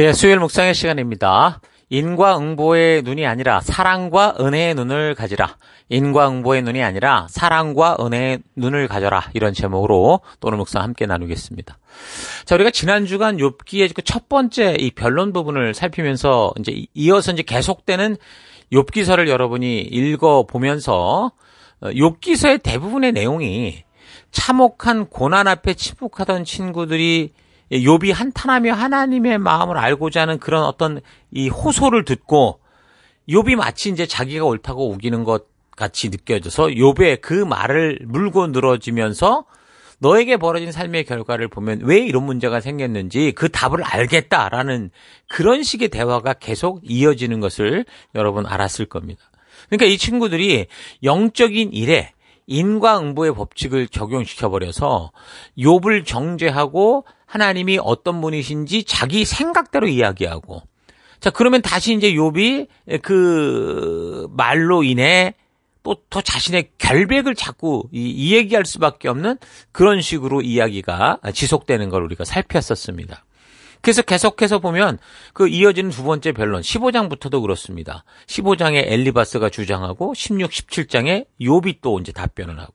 예, 수요일 묵상의 시간입니다. 인과응보의 눈이 아니라 사랑과 은혜의 눈을 가지라. 인과응보의 눈이 아니라 사랑과 은혜의 눈을 가져라. 이런 제목으로 또는 묵상 함께 나누겠습니다. 자, 우리가 지난 주간 욥기의 그 첫 번째 이 변론 부분을 살피면서 이제 이어서 이제 계속되는 욥기서를 여러분이 읽어 보면서 어, 욥기서의 대부분의 내용이 참혹한 고난 앞에 침묵하던 친구들이 욥이 예, 한탄하며 하나님의 마음을 알고자 하는 그런 어떤 이 호소를 듣고 욥이 마치 이제 자기가 옳다고 우기는 것 같이 느껴져서 욥의 그 말을 물고 늘어지면서 너에게 벌어진 삶의 결과를 보면 왜 이런 문제가 생겼는지 그 답을 알겠다라는 그런 식의 대화가 계속 이어지는 것을 여러분 알았을 겁니다. 그러니까 이 친구들이 영적인 일에 인과응보의 법칙을 적용시켜 버려서 욥을 정죄하고 하나님이 어떤 분이신지 자기 생각대로 이야기하고 자 그러면 다시 이제 욥이 그 말로 인해 또 더 자신의 결백을 자꾸 이, 이 얘기할 수밖에 없는 그런 식으로 이야기가 지속되는 걸 우리가 살폈었습니다. 그래서 계속해서 보면 그 이어지는 두 번째 변론 15장부터도 그렇습니다. 15장에 엘리바스가 주장하고 16, 17장에 요비 또 이제 답변을 하고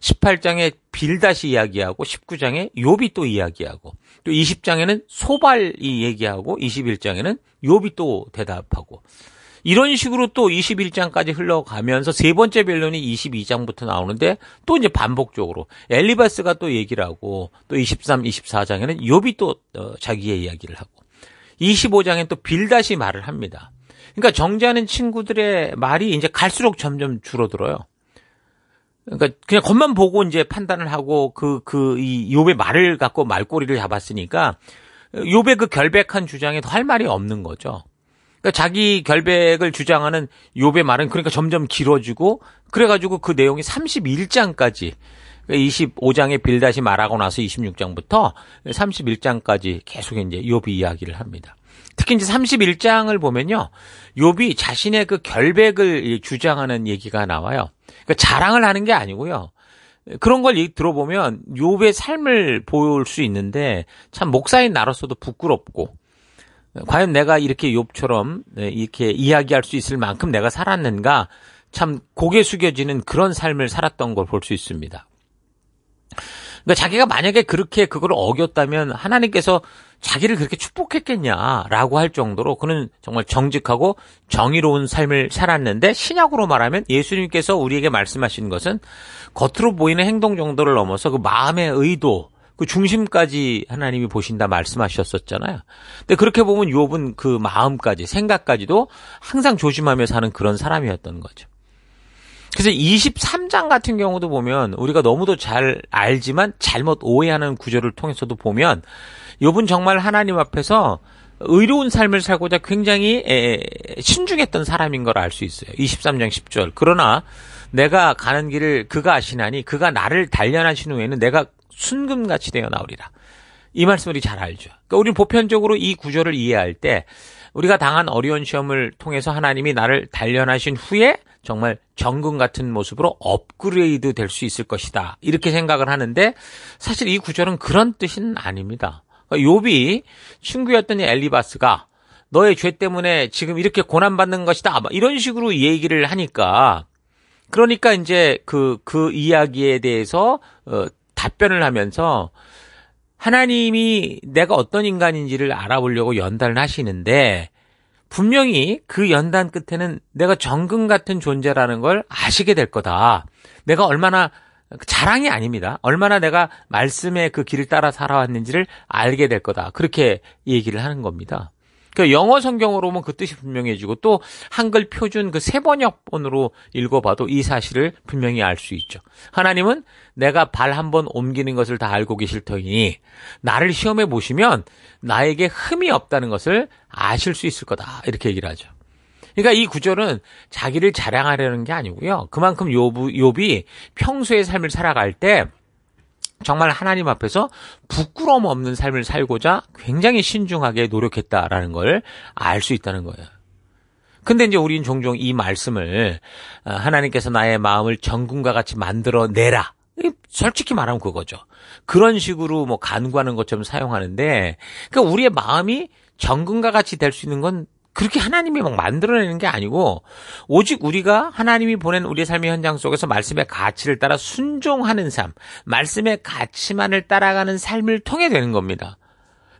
18장에 빌다시 이야기하고 19장에 요비 또 이야기하고 또 20장에는 소발이 얘기하고 21장에는 요비 또 대답하고 이런 식으로 또 21장까지 흘러가면서 세 번째 변론이 22장부터 나오는데 또 이제 반복적으로 엘리바스가 또 얘기를 하고 또 23, 24장에는 요비 또 어, 자기의 이야기를 하고 25장엔 또 빌다시 말을 합니다. 그러니까 정지하는 친구들의 말이 이제 갈수록 점점 줄어들어요. 그러니까 그냥 겉만 보고 이제 판단을 하고 그 그이 욥의 말을 갖고 말꼬리를 잡았으니까 욥의 그 결백한 주장에 더 할 말이 없는 거죠. 그러니까 자기 결백을 주장하는 요의 말은 그러니까 점점 길어지고 그래가지고 그 내용이 31장까지 2 5장에 빌다시 말하고 나서 26장부터 31장까지 계속 이제 욥이 이야기를 합니다. 특히 이제 31장을 보면요. 욥이 자신의 그 결백을 주장하는 얘기가 나와요. 그러니까 자랑을 하는 게 아니고요. 그런 걸 들어보면 욥의 삶을 볼 수 있는데 참 목사인 나로서도 부끄럽고 과연 내가 이렇게 욥처럼 네, 이렇게 이야기할 수 있을 만큼 내가 살았는가 참 고개 숙여지는 그런 삶을 살았던 걸 볼 수 있습니다. 그러니까 자기가 만약에 그렇게 그걸 어겼다면 하나님께서 자기를 그렇게 축복했겠냐라고 할 정도로 그는 정말 정직하고 정의로운 삶을 살았는데 신약으로 말하면 예수님께서 우리에게 말씀하신 것은 겉으로 보이는 행동 정도를 넘어서 그 마음의 의도 그 중심까지 하나님이 보신다 말씀하셨었잖아요. 근데 그렇게 보면 욥은 그 마음까지 생각까지도 항상 조심하며 사는 그런 사람이었던 거죠. 그래서 23장 같은 경우도 보면 우리가 너무도 잘 알지만 잘못 오해하는 구절을 통해서도 보면 욥은 정말 하나님 앞에서 의로운 삶을 살고자 굉장히 신중했던 사람인 걸 알 수 있어요. 23장 10절. 그러나 내가 가는 길을 그가 아시나니 그가 나를 단련하신 후에는 내가 순금같이 되어 나오리라. 이 말씀 우리 잘 알죠. 그러니까 우리는 보편적으로 이구절을 이해할 때 우리가 당한 어려운 시험을 통해서 하나님이 나를 단련하신 후에 정말 정금 같은 모습으로 업그레이드 될 수 있을 것이다. 이렇게 생각을 하는데 사실 이 구절은 그런 뜻은 아닙니다. 그러니까 요비 친구였던 엘리바스가 너의 죄 때문에 지금 이렇게 고난받는 것이다. 이런 식으로 얘기를 하니까 그러니까 이제 그, 그 이야기에 대해서, 어, 답변을 하면서 하나님이 내가 어떤 인간인지를 알아보려고 연단을 하시는데 분명히 그 연단 끝에는 내가 정금 같은 존재라는 걸 아시게 될 거다. 내가 얼마나 자랑이 아닙니다. 얼마나 내가 말씀의 그 길을 따라 살아왔는지를 알게 될 거다. 그렇게 얘기를 하는 겁니다. 그 영어 성경으로 보면 그 뜻이 분명해지고 또 한글 표준 그 세번역본으로 읽어봐도 이 사실을 분명히 알 수 있죠. 하나님은 내가 발 한번 옮기는 것을 다 알고 계실 터이니 나를 시험해 보시면 나에게 흠이 없다는 것을 아실 수 있을 거다. 이렇게 얘기를 하죠. 그러니까 이 구절은 자기를 자랑하려는 게 아니고요. 그만큼 요부, 요비 평소의 삶을 살아갈 때 정말 하나님 앞에서 부끄럼 없는 삶을 살고자 굉장히 신중하게 노력했다라는 걸 알 수 있다는 거예요. 근데 이제 우리는 종종 이 말씀을 어, 하나님께서 나의 마음을 전금과 같이 만들어 내라. 솔직히 말하면 그거죠. 그런 식으로 뭐 간구하는 것처럼 사용하는데, 그러니까 우리의 마음이 정근과 같이 될 수 있는 건 그렇게 하나님이 막 만들어내는 게 아니고 오직 우리가 하나님이 보낸 우리의 삶의 현장 속에서 말씀의 가치를 따라 순종하는 삶, 말씀의 가치만을 따라가는 삶을 통해 되는 겁니다.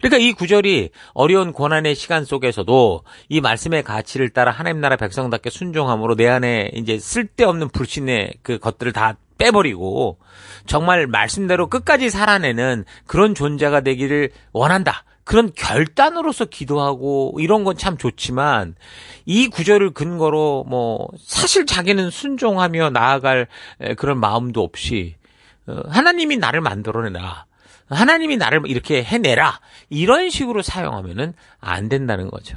그러니까 이 구절이 어려운 고난의 시간 속에서도 이 말씀의 가치를 따라 하나님 나라 백성답게 순종함으로 내 안에 이제 쓸데없는 불신의 그 것들을 다 빼버리고 정말 말씀대로 끝까지 살아내는 그런 존재가 되기를 원한다. 그런 결단으로서 기도하고 이런 건 참 좋지만 이 구절을 근거로 뭐 사실 자기는 순종하며 나아갈 그런 마음도 없이 어, 하나님이 나를 만들어내라. 하나님이 나를 이렇게 해내라. 이런 식으로 사용하면은 안 된다는 거죠.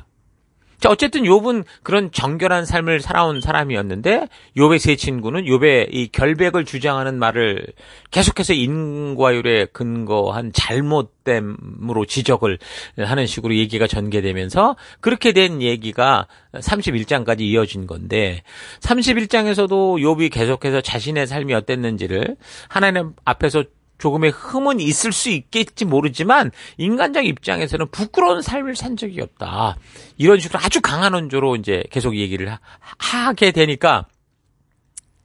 자, 어쨌든 욥은 그런 정결한 삶을 살아온 사람이었는데 욥의 세 친구는 욥의 이 결백을 주장하는 말을 계속해서 인과율에 근거한 잘못됨으로 지적을 하는 식으로 얘기가 전개되면서 그렇게 된 얘기가 31장까지 이어진 건데 31장에서도 욥이 계속해서 자신의 삶이 어땠는지를 하나님 앞에서 조금의 흠은 있을 수 있겠지 모르지만 인간적 입장에서는 부끄러운 삶을 산 적이 없다. 이런 식으로 아주 강한 원조로 이제 계속 얘기를 하, 게 되니까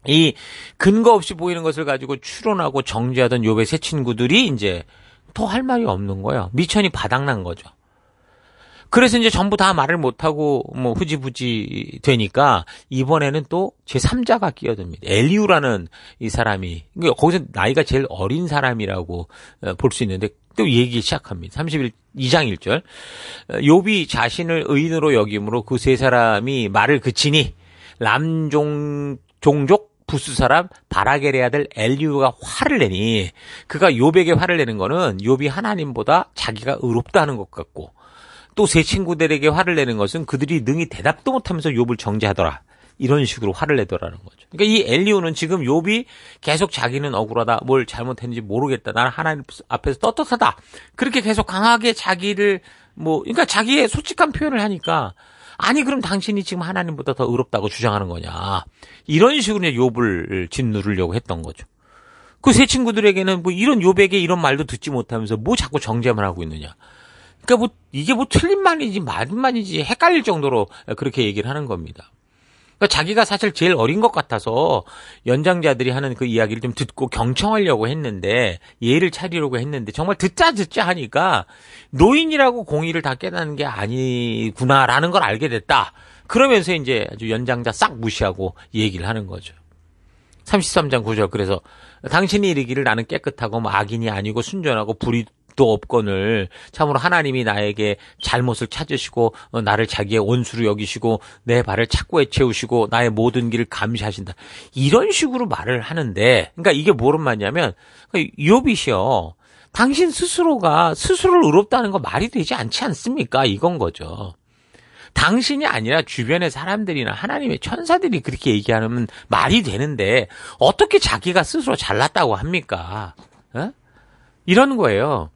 이 근거 없이 보이는 것을 가지고 추론하고 정죄하던 요배 세 친구들이 이제 더 할 말이 없는 거예요. 미천이 바닥난 거죠. 그래서 이제 전부 다 말을 못하고 뭐 후지부지 되니까 이번에는 또제 3자가 끼어듭니다. 엘리우라는 이 사람이 그러니까 거기서 나이가 제일 어린 사람이라고 어, 볼수 있는데 또 얘기 시작합니다. 31, 2장 1절. 요비 자신을 의인으로 여김으로 그 세 사람이 말을 그치니 남종 종족 부스 사람 바라겔의 아들 엘리우가 화를 내니 그가 요백에 화를 내는 거는 요비 하나님보다 자기가 의롭다는 것 같고 또세 친구들에게 화를 내는 것은 그들이 능히 대답도 못하면서 욥을 정죄하더라. 이런 식으로 화를 내더라는 거죠. 그러니까 이 엘리오는 지금 욥이 계속 자기는 억울하다, 뭘 잘못했는지 모르겠다, 나는 하나님 앞에서 떳떳하다. 그렇게 계속 강하게 자기를 뭐, 그러니까 자기의 솔직한 표현을 하니까 아니 그럼 당신이 지금 하나님보다 더 의롭다고 주장하는 거냐 이런 식으로 욥을 짓누르려고 했던 거죠. 그 세 친구들에게는 뭐 이런 욥에게 이런 말도 듣지 못하면서 뭐 자꾸 정죄만 하고 있느냐. 그러니까 뭐 이게 뭐 틀린 말인지 맞은 말인지 헷갈릴 정도로 그렇게 얘기를 하는 겁니다. 그러니까 자기가 사실 제일 어린 것 같아서 연장자들이 하는 그 이야기를 좀 듣고 경청하려고 했는데 예를 차리려고 했는데 정말 듣자 듣자 하니까 노인이라고 공의를 다 깨닫는 게 아니구나라는 걸 알게 됐다. 그러면서 이제 아주 연장자 싹 무시하고 얘기를 하는 거죠. 33장 9절 그래서 당신이 이르기를 나는 깨끗하고 뭐 악인이 아니고 순전하고 불이 없도 없건을 참으로 하나님이 나에게 잘못을 찾으시고 어, 나를 자기의 원수로 여기시고 내 발을 찾고 해채우시고 나의 모든 길을 감시하신다. 이런 식으로 말을 하는데 그러니까 이게 뭐란 말냐면요빗이시여 그러니까 당신 스스로가 스스로를 의롭다는 거 말이 되지 않지 않습니까? 이건 거죠. 당신이 아니라 주변의 사람들이나 하나님의 천사들이 그렇게 얘기하면 말이 되는데 어떻게 자기가 스스로 잘났다고 합니까? 어? 이런 거예요.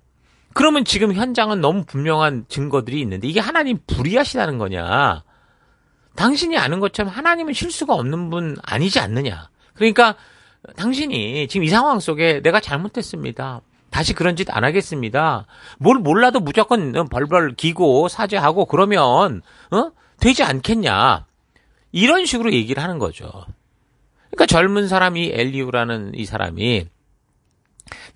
그러면 지금 현장은 너무 분명한 증거들이 있는데 이게 하나님 불의하시다는 거냐? 당신이 아는 것처럼 하나님은 실수가 없는 분 아니지 않느냐? 그러니까 당신이 지금 이 상황 속에 내가 잘못했습니다. 다시 그런 짓 안 하겠습니다. 뭘 몰라도 무조건 어, 벌벌 기고 사죄하고 그러면 어? 되지 않겠냐? 이런 식으로 얘기를 하는 거죠. 그러니까 젊은 사람이 엘리우라는 이 사람이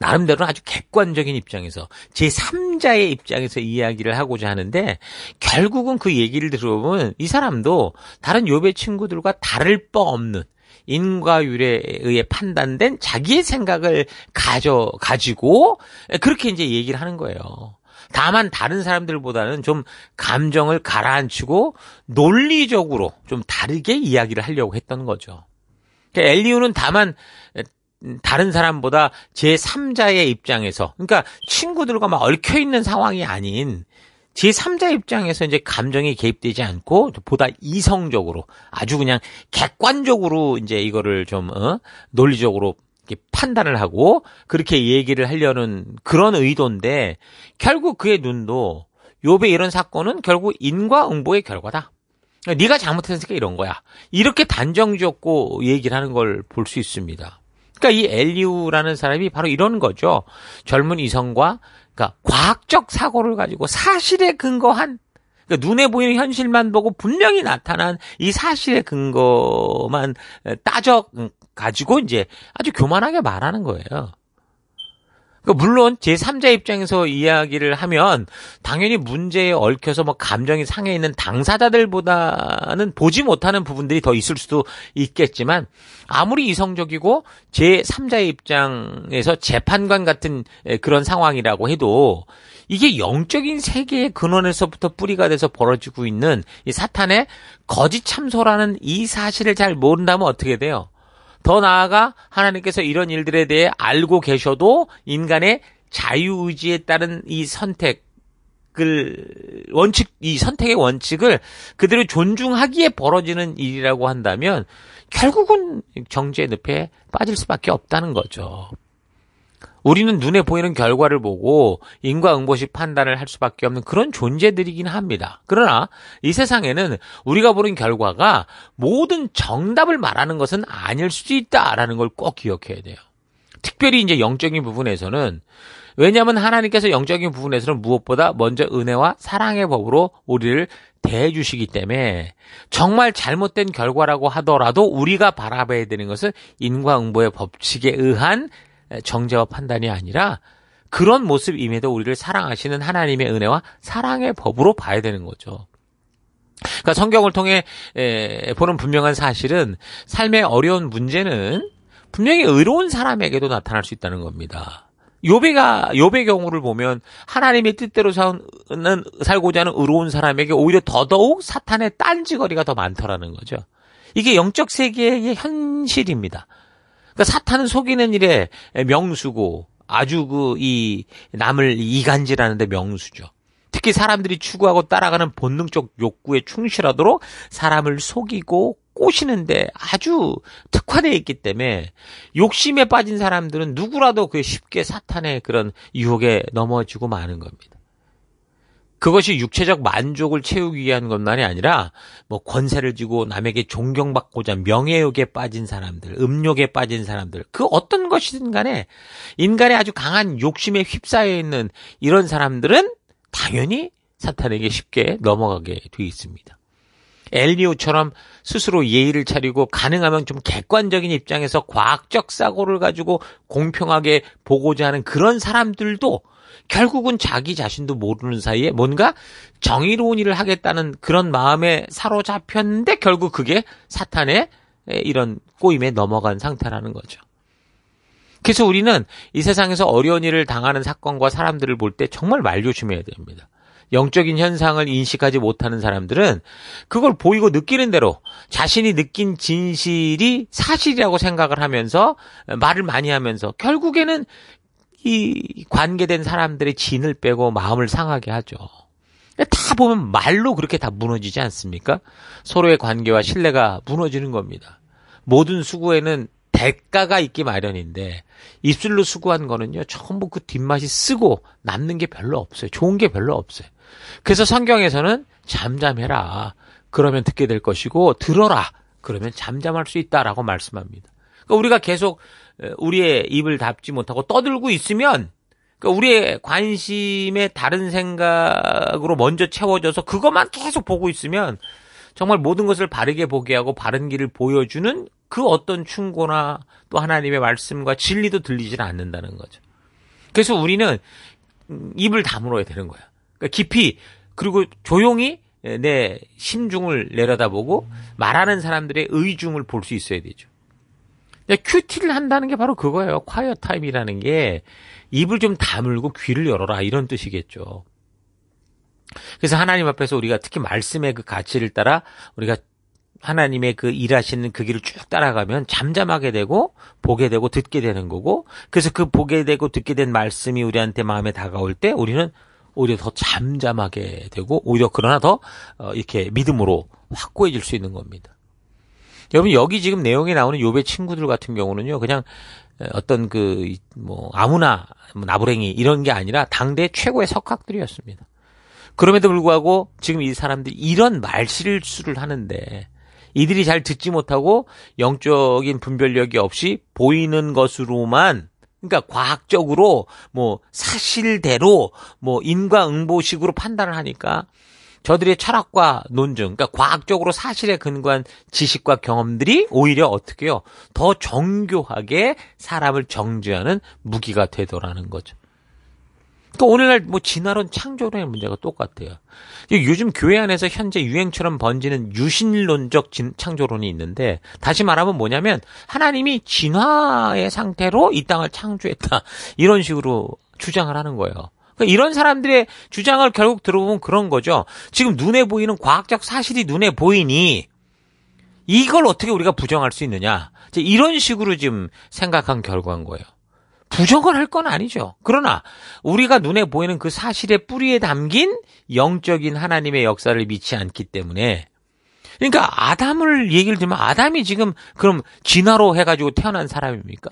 나름대로 아주 객관적인 입장에서 제 3자의 입장에서 이야기를 하고자 하는데 결국은 그 얘기를 들어보면 이 사람도 다른 요배 친구들과 다를 바 없는 인과율에 의해 판단된 자기의 생각을 가져 가지고 그렇게 이제 얘기를 하는 거예요. 다만 다른 사람들보다는 좀 감정을 가라앉히고 논리적으로 좀 다르게 이야기를 하려고 했던 거죠. 그러니까 엘리우는 다만 음, 다른 사람보다 제3자의 입장에서 그러니까 친구들과 막 얽혀 있는 상황이 아닌 제3자 입장에서 이제 감정이 개입되지 않고 보다 이성적으로 아주 그냥 객관적으로 이제 이거를 좀 어? 논리적으로 이렇게 판단을 하고 그렇게 얘기를 하려는 그런 의도인데 결국 그의 눈도 요배 이런 사건은 결국 인과응보의 결과다. 그러니까 네가 잘못했으니까 이런 거야. 이렇게 단정 지었고 얘기를 하는 걸 볼 수 있습니다. 그러니까 이 엘리우라는 사람이 바로 이런 거죠. 젊은 이성과 그러니까 과학적 사고를 가지고 사실에 근거한 그러니까 눈에 보이는 현실만 보고 분명히 나타난 이사실에 근거만 따져 가지고 이제 아주 교만하게 말하는 거예요. 그 물론 제3자 입장에서 이야기를 하면 당연히 문제에 얽혀서 뭐 감정이 상해 있는 당사자들보다는 보지 못하는 부분들이 더 있을 수도 있겠지만 아무리 이성적이고 제3자의 입장에서 재판관 같은 그런 상황이라고 해도 이게 영적인 세계의 근원에서부터 뿌리가 돼서 벌어지고 있는 이 사탄의 거짓 참소라는 이 사실을 잘 모른다면 어떻게 돼요? 더 나아가 하나님께서 이런 일들에 대해 알고 계셔도 인간의 자유의지에 따른 이 선택, 을 원칙 이 선택의 원칙을 그대로 존중하기에 벌어지는 일이라고 한다면 결국은 정죄의 늪에 빠질 수밖에 없다는 거죠. 우리는 눈에 보이는 결과를 보고 인과응보식 판단을 할 수밖에 없는 그런 존재들이긴 합니다. 그러나 이 세상에는 우리가 보는 결과가 모든 정답을 말하는 것은 아닐 수도 있다라는 걸 꼭 기억해야 돼요. 특별히 이제 영적인 부분에서는 왜냐하면 하나님께서 영적인 부분에서는 무엇보다 먼저 은혜와 사랑의 법으로 우리를 대해주시기 때문에 정말 잘못된 결과라고 하더라도 우리가 바라봐야 되는 것은 인과응보의 법칙에 의한 정죄와 판단이 아니라 그런 모습임에도 우리를 사랑하시는 하나님의 은혜와 사랑의 법으로 봐야 되는 거죠. 그러니까 성경을 통해 보는 분명한 사실은 삶의 어려운 문제는 분명히 의로운 사람에게도 나타날 수 있다는 겁니다. 요배가 요배 경우를 보면 하나님의 뜻대로 사는 살고자 하는 의로운 사람에게 오히려 더더욱 사탄의 딴지거리가 더 많더라는 거죠. 이게 영적 세계의 현실입니다. 그러니까 사탄은 속이는 일에 명수고 아주 그 이 남을 이간질하는데 명수죠. 특히 사람들이 추구하고 따라가는 본능적 욕구에 충실하도록 사람을 속이고 꼬시는데 아주 특화되어 있기 때문에 욕심에 빠진 사람들은 누구라도 그 쉽게 사탄의 그런 유혹에 넘어지고 마는 겁니다. 그것이 육체적 만족을 채우기 위한 것만이 아니라 뭐 권세를 지고 남에게 존경받고자 명예욕에 빠진 사람들, 음욕에 빠진 사람들, 그 어떤 것이든 간에 인간의 아주 강한 욕심에 휩싸여 있는 이런 사람들은 당연히 사탄에게 쉽게 넘어가게 돼 있습니다. 엘리오처럼 스스로 예의를 차리고 가능하면 좀 객관적인 입장에서 과학적 사고를 가지고 공평하게 보고자 하는 그런 사람들도 결국은 자기 자신도 모르는 사이에 뭔가 정의로운 일을 하겠다는 그런 마음에 사로잡혔는데 결국 그게 사탄의 이런 꼬임에 넘어간 상태라는 거죠. 그래서 우리는 이 세상에서 어려운 일을 당하는 사건과 사람들을 볼 때 정말 말 조심해야 됩니다. 영적인 현상을 인식하지 못하는 사람들은 그걸 보이고 느끼는 대로 자신이 느낀 진실이 사실이라고 생각을 하면서 말을 많이 하면서 결국에는 이 관계된 사람들의 진을 빼고 마음을 상하게 하죠. 다 보면 말로 그렇게 다 무너지지 않습니까? 서로의 관계와 신뢰가 무너지는 겁니다. 모든 수구에는 대가가 있기 마련인데 입술로 수구한 거는요 전부 그 뒷맛이 쓰고 남는 게 별로 없어요 좋은 게 별로 없어요 그래서 성경에서는 잠잠해라 그러면 듣게 될 것이고 들어라 그러면 잠잠할 수 있다라고 말씀합니다 그러니까 우리가 계속 우리의 입을 닫지 못하고 떠들고 있으면 그러니까 우리의 관심에 다른 생각으로 먼저 채워져서 그것만 계속 보고 있으면 정말 모든 것을 바르게 보게 하고 바른 길을 보여주는 그 어떤 충고나 또 하나님의 말씀과 진리도 들리질 않는다는 거죠. 그래서 우리는 음, 입을 다물어야 되는 거야. 그러니까 깊이 그리고 조용히 내 심중을 내려다보고 말하는 사람들의 의중을 볼 수 있어야 되죠. 예, 큐티를 한다는 게 바로 그거예요. 콰이어 타임이라는 게 입을 좀 다물고 귀를 열어라 이런 뜻이겠죠. 그래서 하나님 앞에서 우리가 특히 말씀의 그 가치를 따라 우리가 하나님의 그 일하시는 그 길을 쭉 따라가면 잠잠하게 되고 보게 되고 듣게 되는 거고 그래서 그 보게 되고 듣게 된 말씀이 우리한테 마음에 다가올 때 우리는 오히려 더 잠잠하게 되고 오히려 그러나 더 어, 이렇게 믿음으로 확고해질 수 있는 겁니다. 여러분 여기 지금 내용에 나오는 요배 친구들 같은 경우는요 그냥 어떤 그 뭐 아무나 뭐 나부랭이 이런 게 아니라 당대 최고의 석학들이었습니다. 그럼에도 불구하고 지금 이 사람들이 이런 말실수를 하는데 이들이 잘 듣지 못하고 영적인 분별력이 없이 보이는 것으로만 그러니까 과학적으로 뭐 사실대로 뭐 인과응보식으로 판단을 하니까 저들의 철학과 논증, 그러니까 과학적으로 사실에 근거한 지식과 경험들이 오히려 어떻게요? 더 정교하게 사람을 정죄하는 무기가 되더라는 거죠. 또 그러니까 오늘날 뭐 진화론 창조론의 문제가 똑같아요. 요즘 교회 안에서 현재 유행처럼 번지는 유신론적 진, 창조론이 있는데 다시 말하면 뭐냐면 하나님이 진화의 상태로 이 땅을 창조했다 이런 식으로 주장을 하는 거예요. 그러니까 이런 사람들의 주장을 결국 들어보면 그런 거죠. 지금 눈에 보이는 과학적 사실이 눈에 보이니 이걸 어떻게 우리가 부정할 수 있느냐. 이런 제이 식으로 지금 생각한 결과인 거예요. 부정을 할 건 아니죠. 그러나 우리가 눈에 보이는 그 사실의 뿌리에 담긴 영적인 하나님의 역사를 믿지 않기 때문에 그러니까 아담을 얘기를 들면 아담이 지금 그럼 진화로 해가지고 태어난 사람입니까?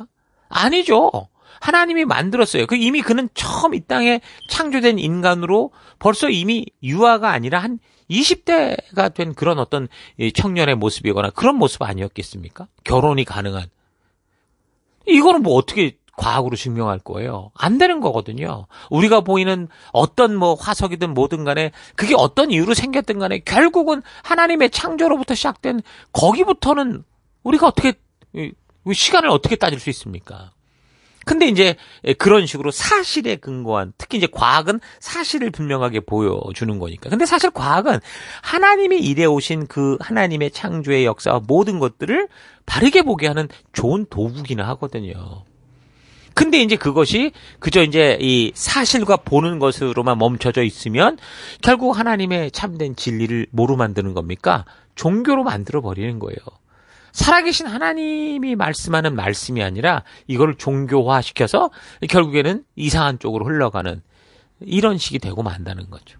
아니죠. 하나님이 만들었어요. 그 이미 그는 처음 이 땅에 창조된 인간으로 벌써 이미 유아가 아니라 한 20대가 된 그런 어떤 청년의 모습이거나 그런 모습 아니었겠습니까? 결혼이 가능한. 이거는 뭐 어떻게 과학으로 증명할 거예요. 안 되는 거거든요. 우리가 보이는 어떤 뭐 화석이든 뭐든 간에 그게 어떤 이유로 생겼든 간에 결국은 하나님의 창조로부터 시작된 거기부터는 우리가 어떻게 시간을 어떻게 따질 수 있습니까? 근데 이제 예, 그런 식으로 사실에 근거한 특히 이제 과학은 사실을 분명하게 보여주는 거니까. 근데 사실 과학은 하나님이 이래 오신 그 하나님의 창조의 역사와 모든 것들을 바르게 보게 하는 좋은 도구기는 하거든요. 근데 이제 그것이 그저 이제 이 사실과 보는 것으로만 멈춰져 있으면 결국 하나님의 참된 진리를 뭐로 만드는 겁니까? 종교로 만들어 버리는 거예요. 살아계신 하나님이 말씀하는 말씀이 아니라 이걸 종교화 시켜서 결국에는 이상한 쪽으로 흘러가는 이런 식이 되고 만다는 거죠.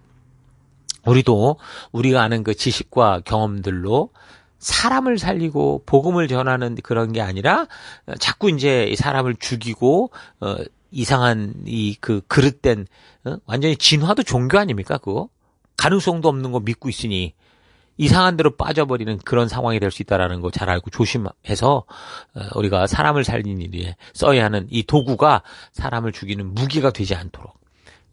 우리도 우리가 아는 그 지식과 경험들로 사람을 살리고 복음을 전하는 그런 게 아니라 자꾸 이제 사람을 죽이고 어 이상한 이 그 그릇된 어? 완전히 진화도 종교 아닙니까 그거 가능성도 없는 거 믿고 있으니 이상한 대로 빠져버리는 그런 상황이 될 수 있다라는 거 잘 알고 조심해서 어, 우리가 사람을 살리는 일에 써야 하는 이 도구가 사람을 죽이는 무기가 되지 않도록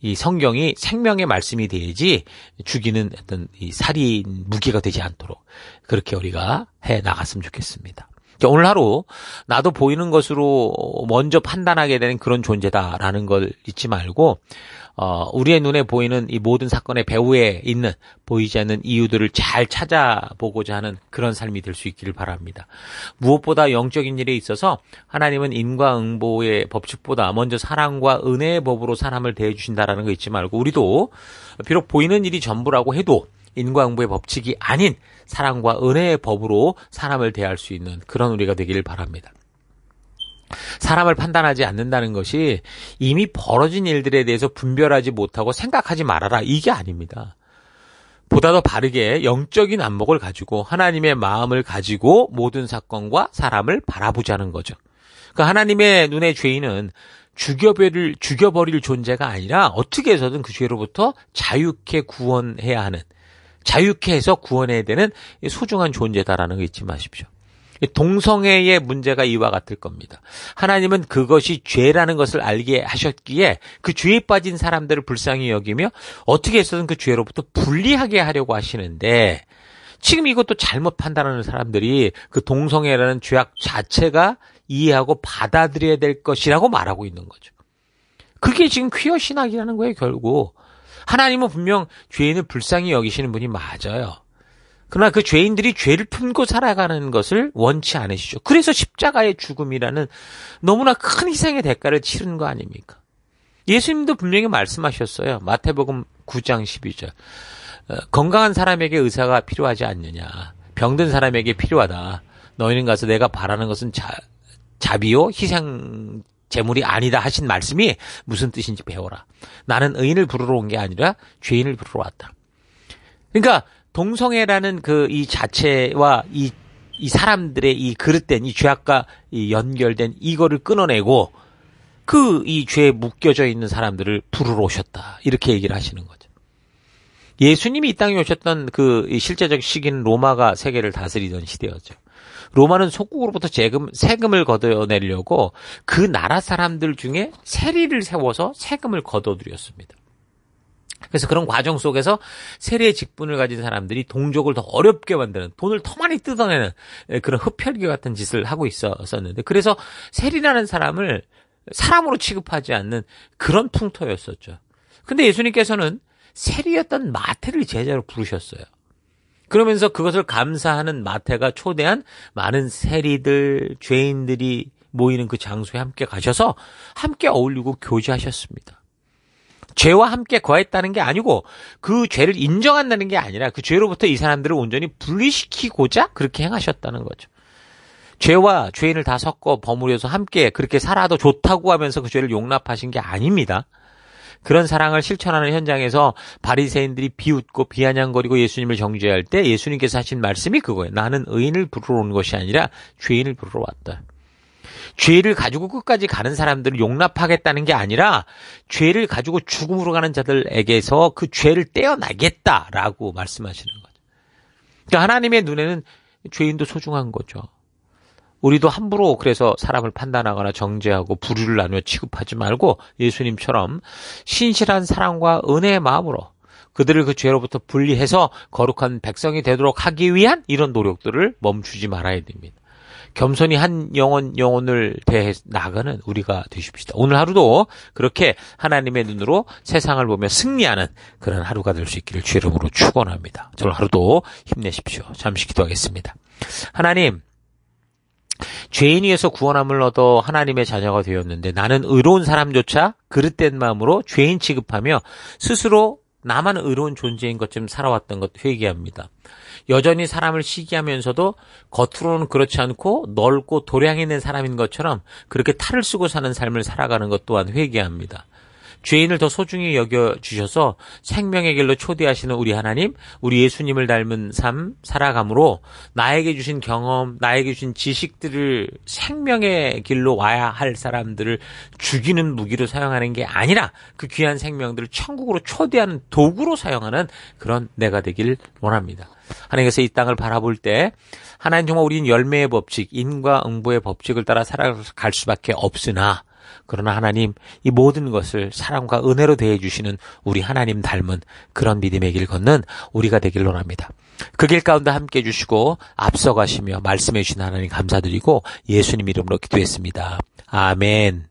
이 성경이 생명의 말씀이 되지 죽이는 어떤 이 살인 무기가 되지 않도록 그렇게 우리가 해 나갔으면 좋겠습니다. 그러니까 오늘 하루 나도 보이는 것으로 먼저 판단하게 되는 그런 존재다라는 걸 잊지 말고 어, 우리의 눈에 보이는 이 모든 사건의 배후에 있는 보이지 않는 이유들을 잘 찾아보고자 하는 그런 삶이 될 수 있기를 바랍니다. 무엇보다 영적인 일에 있어서 하나님은 인과응보의 법칙보다 먼저 사랑과 은혜의 법으로 사람을 대해주신다라는 거 잊지 말고 우리도 비록 보이는 일이 전부라고 해도 인과응보의 법칙이 아닌 사랑과 은혜의 법으로 사람을 대할 수 있는 그런 우리가 되기를 바랍니다. 사람을 판단하지 않는다는 것이 이미 벌어진 일들에 대해서 분별하지 못하고 생각하지 말아라. 이게 아닙니다. 보다 더 바르게 영적인 안목을 가지고 하나님의 마음을 가지고 모든 사건과 사람을 바라보자는 거죠. 그러니까 하나님의 눈의 죄인은 죽여버릴, 죽여버릴 존재가 아니라 어떻게 해서든 그 죄로부터 자유케 구원해야 하는 자유케 해서 구원해야 되는 소중한 존재다라는 거 잊지 마십시오. 동성애의 문제가 이와 같을 겁니다. 하나님은 그것이 죄라는 것을 알게 하셨기에 그 죄에 빠진 사람들을 불쌍히 여기며 어떻게 해서든 그 죄로부터 분리하게 하려고 하시는데 지금 이것도 잘못 판단하는 사람들이 그 동성애라는 죄악 자체가 이해하고 받아들여야 될 것이라고 말하고 있는 거죠. 그게 지금 퀴어 신학이라는 거예요, 결국. 하나님은 분명 죄인을 불쌍히 여기시는 분이 맞아요. 그러나 그 죄인들이 죄를 품고 살아가는 것을 원치 않으시죠. 그래서 십자가의 죽음이라는 너무나 큰 희생의 대가를 치른거 아닙니까? 예수님도 분명히 말씀하셨어요. 마태복음 9장 12절. 어, 건강한 사람에게 의사가 필요하지 않느냐. 병든 사람에게 필요하다. 너희는 가서 내가 바라는 것은 자, 자비요, 희생, 재물이 아니다 하신 말씀이 무슨 뜻인지 배워라. 나는 의인을 부르러 온 게 아니라 죄인을 부르러 왔다. 그러니까 동성애라는 그 이 자체와 이, 이 사람들의 이 그릇된 이 죄악과 이 연결된 이거를 끊어내고 그 이 죄에 묶여져 있는 사람들을 부르러 오셨다. 이렇게 얘기를 하시는 거죠. 예수님이 이 땅에 오셨던 그 실제적 시기는 로마가 세계를 다스리던 시대였죠. 로마는 속국으로부터 세금, 세금을 걷어내려고 그 나라 사람들 중에 세리를 세워서 세금을 걷어들였습니다. 그래서 그런 과정 속에서 세례의 직분을 가진 사람들이 동족을 더 어렵게 만드는 돈을 더 많이 뜯어내는 예, 그런 흡혈귀 같은 짓을 하고 있었는데 그래서 세리라는 사람을 사람으로 취급하지 않는 그런 풍토였었죠. 근데 예수님께서는 세리였던 마태를 제자로 부르셨어요. 그러면서 그것을 감사하는 마태가 초대한 많은 세리들, 죄인들이 모이는 그 장소에 함께 가셔서 함께 어울리고 교제하셨습니다. 죄와 함께 거했다는 게 아니고 그 죄를 인정한다는 게 아니라 그 죄로부터 이 사람들을 온전히 분리시키고자 그렇게 행하셨다는 거죠. 죄와 죄인을 다 섞어 버무려서 함께 그렇게 살아도 좋다고 하면서 그 죄를 용납하신 게 아닙니다. 그런 사랑을 실천하는 현장에서 바리새인들이 비웃고 비아냥거리고 예수님을 정죄할 때 예수님께서 하신 말씀이 그거예요. 나는 의인을 부르러 온 것이 아니라 죄인을 부르러 왔다. 죄를 가지고 끝까지 가는 사람들을 용납하겠다는 게 아니라 죄를 가지고 죽음으로 가는 자들에게서 그 죄를 떼어나겠다라고 말씀하시는 거죠. 그러니까 하나님의 눈에는 죄인도 소중한 거죠. 우리도 함부로 그래서 사람을 판단하거나 정죄하고 부류를 나누어 취급하지 말고 예수님처럼 신실한 사랑과 은혜의 마음으로 그들을 그 죄로부터 분리해서 거룩한 백성이 되도록 하기 위한 이런 노력들을 멈추지 말아야 됩니다. 겸손히 한 영혼 영혼을 대해 나가는 우리가 되십시다. 오늘 하루도 그렇게 하나님의 눈으로 세상을 보며 승리하는 그런 하루가 될 수 있기를 주의 이름으로 축원합니다. 저늘 하루도 힘내십시오. 잠시 기도하겠습니다. 하나님 죄인 위에서 구원함을 얻어 하나님의 자녀가 되었는데 나는 의로운 사람조차 그릇된 마음으로 죄인 취급하며 스스로 나만 의로운 존재인 것쯤 살아왔던 것 회개합니다. 여전히 사람을 시기하면서도 겉으로는 그렇지 않고 넓고 도량 있는 사람인 것처럼 그렇게 탈을 쓰고 사는 삶을 살아가는 것 또한 회개합니다. 죄인을 더 소중히 여겨주셔서 생명의 길로 초대하시는 우리 하나님, 우리 예수님을 닮은 삶, 살아감으로 나에게 주신 경험, 나에게 주신 지식들을 생명의 길로 와야 할 사람들을 죽이는 무기로 사용하는 게 아니라 그 귀한 생명들을 천국으로 초대하는 도구로 사용하는 그런 내가 되길 원합니다. 하나님께서 이 땅을 바라볼 때 하나님 정말 우리는 열매의 법칙, 인과 응보의 법칙을 따라 살아갈 수밖에 없으나 그러나 하나님 이 모든 것을 사랑과 은혜로 대해 주시는 우리 하나님 닮은 그런 믿음의 길 걷는 우리가 되길 원합니다. 그 길 가운데 함께 해 주시고 앞서가시며 말씀해 주신 하나님 감사드리고 예수님 이름으로 기도했습니다. 아멘.